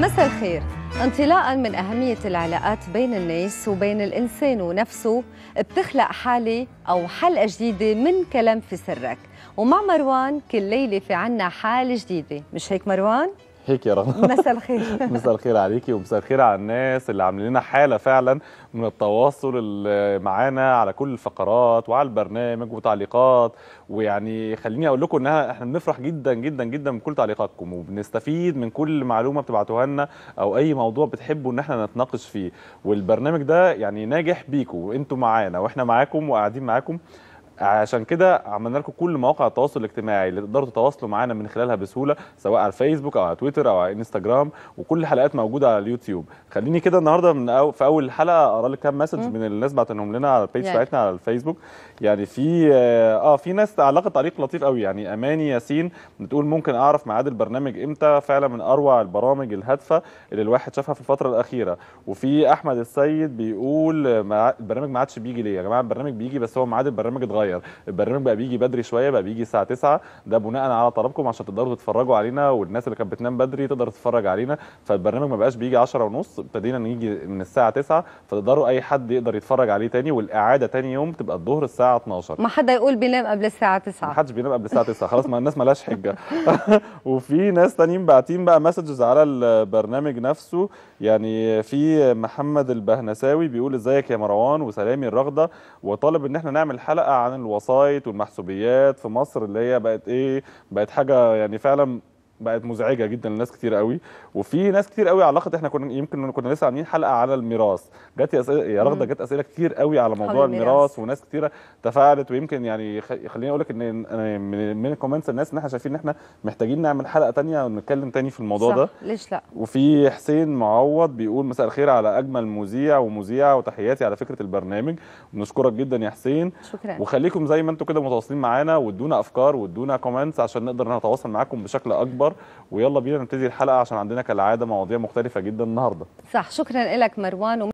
مساء الخير انطلاقا من أهمية العلاقات بين الناس وبين الإنسان ونفسه بتخلق حالة أو حلقة جديدة من كلام في سرك ومع مروان كل ليلة في عنا حالة جديدة مش هيك مروان؟ صحيك يا رنا مساء الخير مساء الخير عليكي ومساء الخير على الناس اللي عاملين لنا حاله فعلا من التواصل اللي معانا على كل الفقرات وعلى البرنامج وتعليقات ويعني خليني اقول لكم ان احنا بنفرح جدا جدا جدا من كل تعليقاتكم وبنستفيد من كل معلومه بتبعتوها لنا او اي موضوع بتحبوا ان احنا نتناقش فيه والبرنامج ده يعني ناجح بيكم وانتم معانا واحنا معاكم وقاعدين معاكم عشان كده عملنا لكم كل مواقع التواصل الاجتماعي اللي تقدروا تتواصلوا معانا من خلالها بسهوله سواء على الفيسبوك او على تويتر او على انستجرام وكل الحلقات موجوده على اليوتيوب خليني كده النهارده من أو في اول الحلقه اقرا لك كام مسج من الناس بعتنهم لنا على البيج بتاعتنا على الفيسبوك يعني في اه في ناس علاقه تعليق لطيف قوي يعني اماني ياسين بتقول ممكن اعرف ميعاد البرنامج امتى فعلا من اروع البرامج الهادفه اللي الواحد شافها في الفتره الاخيره وفي احمد السيد بيقول البرنامج ما عادش بيجي ليه يا جماعه البرنامج بيجي بس هو ميعاد البرنامج اتغير صغير البرنامج بقى بيجي بدري شويه بقى بيجي الساعه 9 ده بناء على طلبكم عشان تقدروا تتفرجوا علينا والناس اللي كانت بتنام بدري تقدر تتفرج علينا فالبرنامج ما بقاش بيجي 10 ونص ابتدينا نيجي من الساعه 9 فتقدروا اي حد يقدر يتفرج عليه تاني والاعاده تاني يوم تبقى الظهر الساعه 12 ما حد يقول بينام قبل الساعه 9 ما حدش بينام قبل الساعه 9 خلاص ما الناس مالهاش حجه وفي ناس تانيين باعتين بقى مسجز على البرنامج نفسه يعني في محمد البهنساوي بيقول ازيك يا مروان وسلامي الرغده وطالب ان احنا نعمل حلقه عن الوسايط والمحسوبيات في مصر اللي هي بقت ايه بقت حاجه يعني فعلا بقت مزعجه جدا لناس كتير قوي وفي ناس كتير قوي علقت احنا كنا يمكن كنا لسه عاملين حلقه على الميراث جت اسئله يا رغده جت اسئله كتير قوي على موضوع الميراث وناس كتيره تفاعلت ويمكن يعني خليني اقول لك ان من الكومنتس الناس ان احنا شايفين ان احنا محتاجين نعمل حلقه ثانيه ونتكلم ثاني في الموضوع صح. ده ليش لا وفي حسين معوض بيقول مساء الخير على اجمل مذيع ومذيعه وتحياتي على فكره البرنامج بنشكرك جدا يا حسين شكرا وخليكم زي ما انتم كده متواصلين معانا وادونا افكار وادونا كومنتس عشان نقدر نتواصل معاكم بشكل اكبر الاخبار ويلا بينا نبتدي الحلقه عشان عندنا كالعاده مواضيع مختلفه جدا النهارده صح شكرا لك مروان